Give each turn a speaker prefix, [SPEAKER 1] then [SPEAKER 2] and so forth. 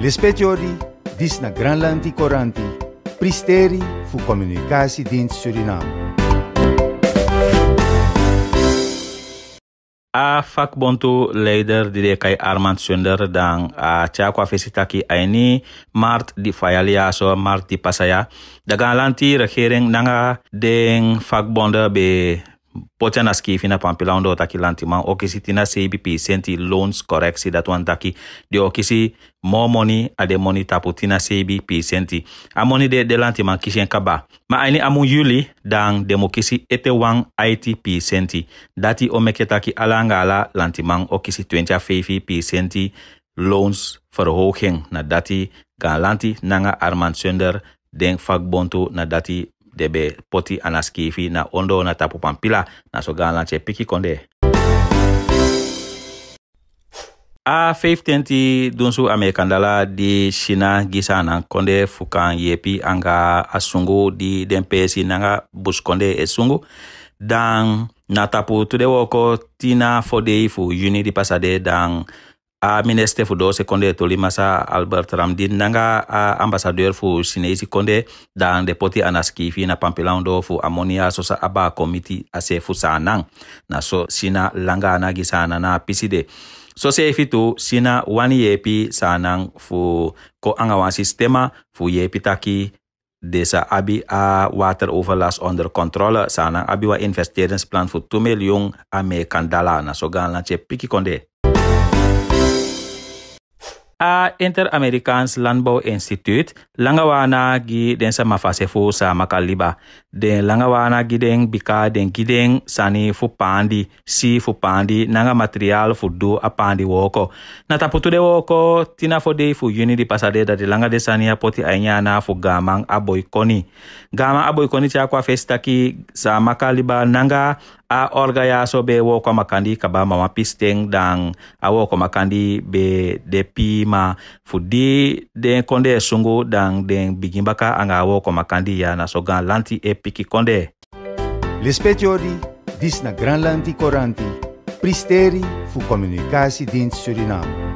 [SPEAKER 1] L'ispetjori dis na Granlanti Coranti, pristeri fu communicatie din Suriname.
[SPEAKER 2] a fak bontu leider dire kai armand sunder dan a cia kwa fesitaki aini mart di fayalia so mart di pasaya daga lanti regering nanga deng fak bonda be skifi na fina pampilan otaki taki lantiman okisi tina CBP senti loans koreksi dat wan taki de okisi more money ade money tapu tina CBP senti. A money de de lantiman kisien kaba. Ma aini amu yuli dang demo kisi ete wang ITP senti. Dati omeke taki alanga ala lantiman okisi 25 senti loans verhoging na dati gan lanti nanga Armand Sunder den na dati debe poti anaskifi na ondo na tapu pampila na so ga lanche piki konde a 15 ti dunsu amerikan dala di sina gisa na konde fu kan yepi an ga a sungu di den pesi na nga busu konde e sungu dan na tapu tude woko ti na fodei fu yuni di pasade dan a ministre fu se konde masa albert ramdin nanga a ambassadeur fu sinesi konde dan de poti anaski fi na pampelan do fu amonia so sa aba komiti se fu sanang na so sina langa anagi sana na piside so se e fi sina wani yepi sanang fu ko anga wan sistema fu yepi taki desa abi a water overlast under control sana abi wa investeringsplan fu 2 million Amerikan kandala na so gan lan che piki konde a Inter-Americans Landbouw Institute langawana gi den sama fase fu sama kaliba. Den langawana gi den bika den giding sani fu pandi, si fu pandi, nanga material fu du a pandi woko. Na taputu de woko, tina fo de fu yuni di pasade da de langa de sani a poti ainyana fu gamang a koni, Gamang a koni ti akwa festa ki sama kaliba nanga a orgayaso be wo ko makandi kaba mama pisteng dang a wo ko makandi be de pima fudi den konde sungo dan den bigimbaka anga wo ko makandi ya na sogan lanti e piki konde
[SPEAKER 1] L'espetiori dis na Granlanti koranti pristeri fu comunicasi din Suriname.